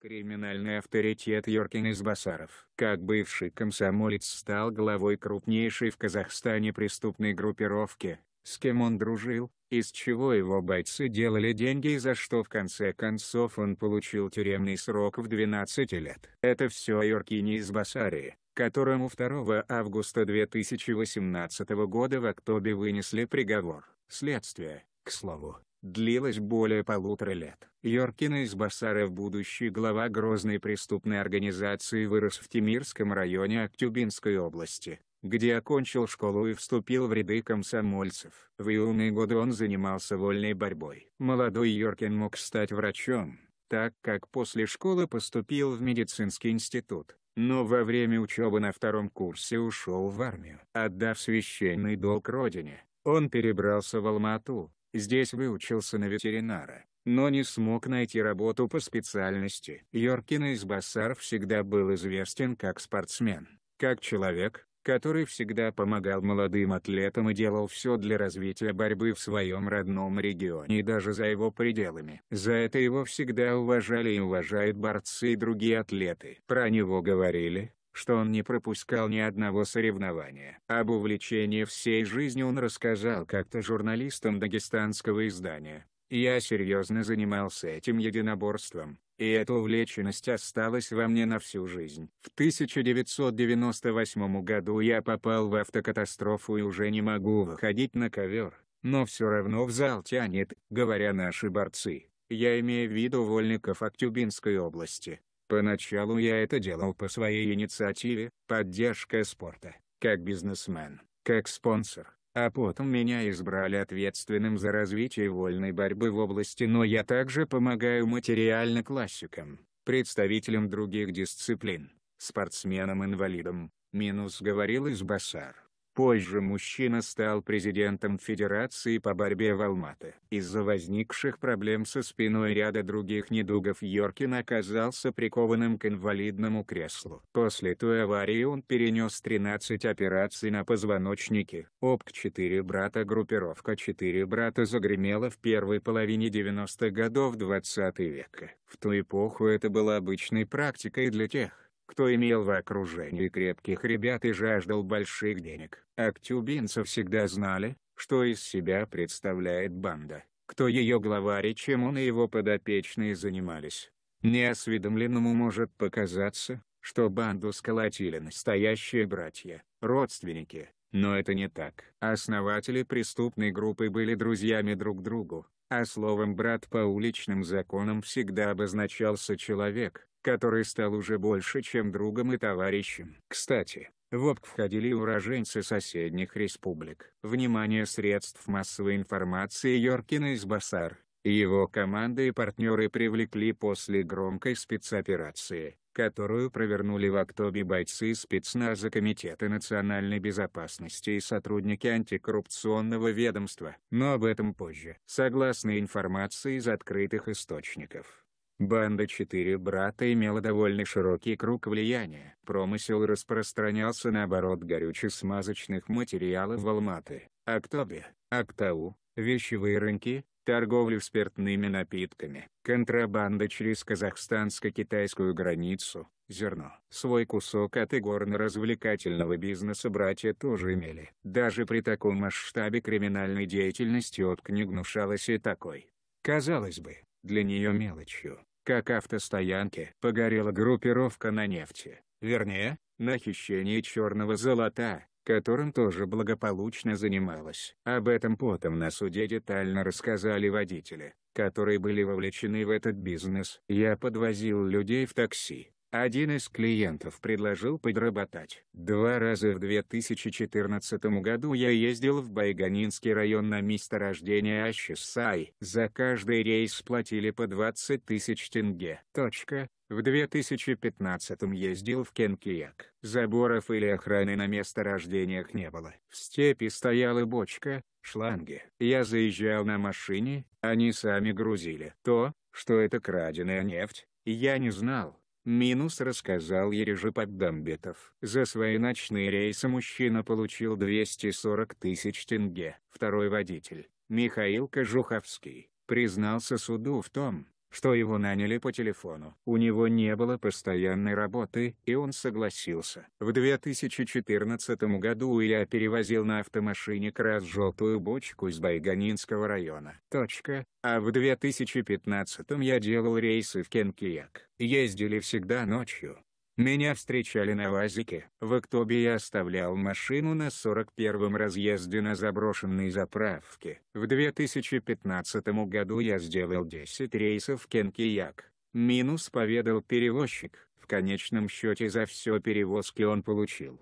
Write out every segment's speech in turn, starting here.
Криминальный авторитет Йоркин из Басаров, как бывший комсомолец стал главой крупнейшей в Казахстане преступной группировки, с кем он дружил, из чего его бойцы делали деньги и за что в конце концов он получил тюремный срок в 12 лет. Это все о Йоркине из Басарии, которому 2 августа 2018 года в октябре вынесли приговор. Следствие, к слову, длилась более полутора лет. Йоркин из Басаров, будущий глава грозной преступной организации вырос в Тимирском районе Актюбинской области, где окончил школу и вступил в ряды комсомольцев. В юные годы он занимался вольной борьбой. Молодой Йоркин мог стать врачом, так как после школы поступил в медицинский институт, но во время учебы на втором курсе ушел в армию. Отдав священный долг родине, он перебрался в Алмату, Здесь выучился на ветеринара, но не смог найти работу по специальности. Йоркин из Басар всегда был известен как спортсмен, как человек, который всегда помогал молодым атлетам и делал все для развития борьбы в своем родном регионе и даже за его пределами. За это его всегда уважали и уважают борцы и другие атлеты. Про него говорили, что он не пропускал ни одного соревнования. Об увлечении всей жизни он рассказал как-то журналистам дагестанского издания. «Я серьезно занимался этим единоборством, и эта увлеченность осталась во мне на всю жизнь. В 1998 году я попал в автокатастрофу и уже не могу выходить на ковер, но все равно в зал тянет», — говоря наши борцы. Я имею в виду вольников Актюбинской области. Поначалу я это делал по своей инициативе, поддержка спорта, как бизнесмен, как спонсор, а потом меня избрали ответственным за развитие вольной борьбы в области, но я также помогаю материально классикам, представителям других дисциплин, спортсменам-инвалидам, минус говорил Избасар. Позже мужчина стал президентом Федерации по борьбе в Алматы. Из-за возникших проблем со спиной ряда других недугов Йоркин оказался прикованным к инвалидному креслу. После той аварии он перенес 13 операций на позвоночнике. ОПК 4 брата группировка 4 брата загремела в первой половине 90-х годов 20 века. В ту эпоху это было обычной практикой для тех, кто имел в окружении крепких ребят и жаждал больших денег. Актюбинцы всегда знали, что из себя представляет банда, кто ее главарь и чем он и его подопечные занимались. Неосведомленному может показаться, что банду сколотили настоящие братья, родственники, но это не так. Основатели преступной группы были друзьями друг другу, а словом «брат» по уличным законам всегда обозначался человек, который стал уже больше, чем другом и товарищем. Кстати, в ОПК входили уроженцы соседних республик. Внимание средств массовой информации Йоркина из Басар. Его команда и партнеры привлекли после громкой спецоперации, которую провернули в октябре бойцы спецназа Комитета национальной безопасности и сотрудники антикоррупционного ведомства. Но об этом позже. Согласно информации из открытых источников, Банда «Четыре брата» имела довольно широкий круг влияния. Промысел распространялся наоборот горючих смазочных материалов в Алматы, Актобе, Актау, вещевые рынки, торговлю спиртными напитками, контрабанда через казахстанско-китайскую границу, зерно. Свой кусок от игорно-развлекательного бизнеса братья тоже имели. Даже при таком масштабе криминальной деятельности от книг гнушалась и такой. Казалось бы, для нее мелочью, как автостоянки, погорела группировка на нефти, вернее, на хищении черного золота, которым тоже благополучно занималась. Об этом потом на суде детально рассказали водители, которые были вовлечены в этот бизнес. Я подвозил людей в такси, один из клиентов предложил подработать. Два раза в 2014 году я ездил в Байганинский район на месторождение Ащисай. За каждый рейс платили по 20 тысяч тенге. Точка. В 2015 ездил в Кенкияк. Заборов или охраны на месторождениях не было. В степи стояла бочка, шланги. Я заезжал на машине, они сами грузили. То, что это краденая нефть, я не знал. Минус рассказал Ережип Абдамбетов. За свои ночные рейсы мужчина получил 240 тысяч тенге. Второй водитель, Михаил Кожуховский, признался суду в том, что его наняли по телефону. У него не было постоянной работы, и он согласился. В 2014 году я перевозил на автомашине как желтую бочку из Байганинского района. Точка. А в 2015 я делал рейсы в Кенкияк. Ездили всегда ночью. Меня встречали на УАЗике. В октябре я оставлял машину на 41-м разъезде на заброшенной заправке. В 2015 году я сделал 10 рейсов Кенкияк. Минус поведал перевозчик, в конечном счете за все перевозки он получил.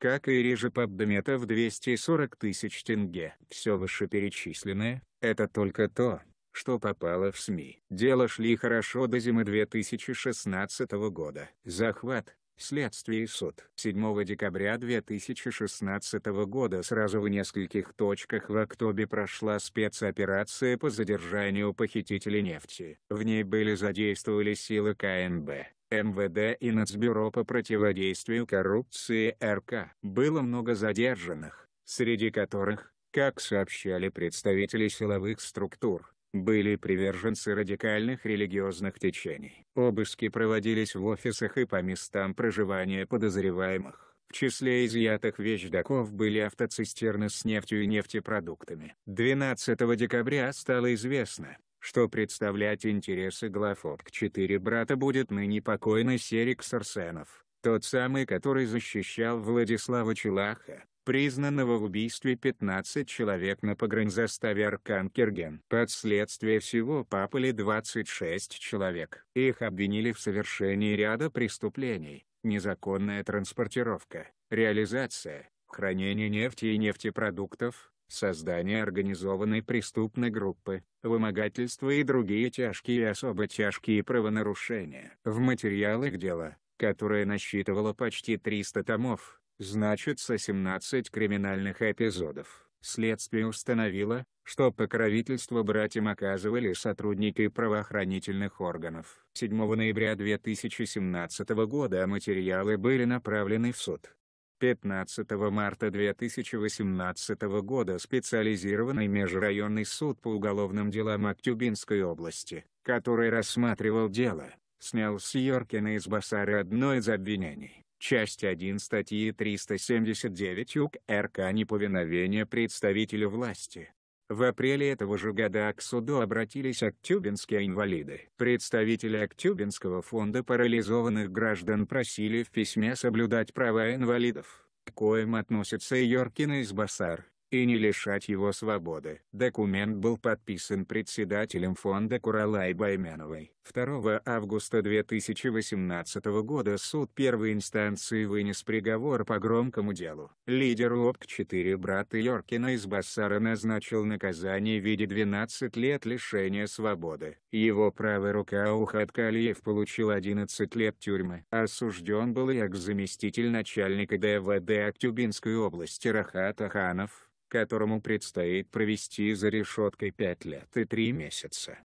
Как и реже поддометов 240 тысяч тенге. Все вышеперечисленное, это только то, что попало в СМИ. Дело шли хорошо до зимы 2016 года. Захват, Следствие и суд. 7 декабря 2016 года сразу в нескольких точках в Актобе прошла спецоперация по задержанию похитителей нефти. В ней были задействованы силы КНБ. МВД и Нацбюро по противодействию коррупции РК. Было много задержанных, среди которых, как сообщали представители силовых структур, были приверженцы радикальных религиозных течений. Обыски проводились в офисах и по местам проживания подозреваемых. В числе изъятых вещдаков были автоцистерны с нефтью и нефтепродуктами. 12 декабря стало известно, что представлять интересы глав ОК-4 брата будет ныне покойный Серик Сарсенов, тот самый, который защищал Владислава Челаха признанного в убийстве 15 человек на погранзаставе Аркан-Керген. Под следствие всего папали 26 человек. Их обвинили в совершении ряда преступлений, незаконная транспортировка, реализация, хранение нефти и нефтепродуктов, создание организованной преступной группы, вымогательство и другие тяжкие и особо тяжкие правонарушения. В материалах дела, которое насчитывало почти 300 томов, значится 17 криминальных эпизодов. Следствие установило, что покровительство братьям оказывали сотрудники правоохранительных органов. 7 ноября 2017 года материалы были направлены в суд. 15 марта 2018 года специализированный межрайонный суд по уголовным делам Актюбинской области, который рассматривал дело, снял с Йоркина из Басара одно из обвинений. Часть 1 статьи 379 ЮК РК «Неповиновение представителю власти». В апреле этого же года к суду обратились актюбинские инвалиды. Представители Актюбинского фонда парализованных граждан просили в письме соблюдать права инвалидов, к коим относится и Йоркин из Басар, и не лишать его свободы. Документ был подписан председателем фонда Куралай Байменовой. 2 августа 2018 года суд первой инстанции вынес приговор по громкому делу. Лидер ОПК-4 брата Йоркина из Бассара назначил наказание в виде 12 лет лишения свободы. Его правая рука Ухат Калиев получил 11 лет тюрьмы. Осужден был и экс-заместитель начальника ДВД Актюбинской области Рахат Аханов которому предстоит провести за решеткой 5 лет и 3 месяца.